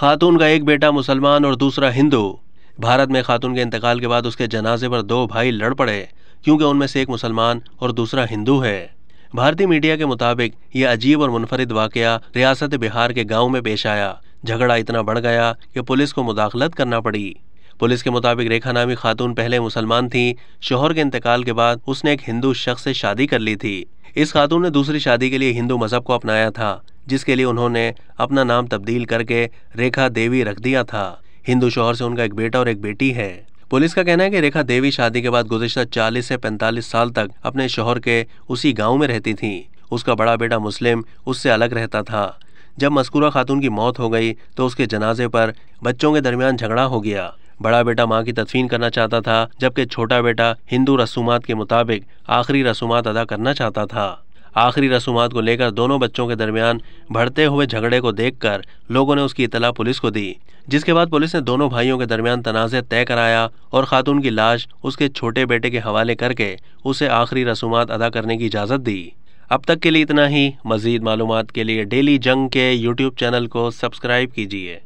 खातून का एक बेटा मुसलमान और दूसरा हिंदू भारत में खातून के इंतकाल के बाद उसके जनाजे पर दो भाई लड़ पड़े क्योंकि उनमें से एक मुसलमान और दूसरा हिंदू है भारतीय मीडिया के मुताबिक यह अजीब और मुनफरद वाक़ रियासत बिहार के गाँव में पेश आया झगड़ा इतना बढ़ गया कि पुलिस को मुदाखलत करना पड़ी पुलिस के मुताबिक रेखा नामी खातून पहले मुसलमान थी शोहर के इंतकाल के बाद उसने एक हिंदू शख्स से शादी कर ली थी इस खातून ने दूसरी शादी के लिए हिंदू मजहब को अपनाया था जिसके लिए उन्होंने अपना नाम तब्दील करके रेखा देवी रख दिया था हिंदू शोहर से उनका एक बेटा और एक बेटी है पुलिस का कहना है कि रेखा देवी शादी के बाद गुजशत 40 से 45 साल तक अपने शोहर के उसी गांव में रहती थी उसका बड़ा बेटा मुस्लिम उससे अलग रहता था जब मस्कूरा खातून की मौत हो गई तो उसके जनाजे पर बच्चों के दरमियान झगड़ा हो गया बड़ा बेटा माँ की तदफीन करना चाहता था जबकि छोटा बेटा हिंदू रसूमात के मुताबिक आखिरी रसूमात अदा करना चाहता था आखिरी रसूमात को लेकर दोनों बच्चों के दरमियान बढ़ते हुए झगड़े को देखकर लोगों ने उसकी इतला पुलिस को दी जिसके बाद पुलिस ने दोनों भाइयों के दरमियान तनाज़ तय कराया और खातून की लाश उसके छोटे बेटे के हवाले करके उसे आखिरी रसूम अदा करने की इजाज़त दी अब तक के लिए इतना ही मज़ीद मालूम के लिए डेली जंग के यूट्यूब चैनल को सब्सक्राइब कीजिए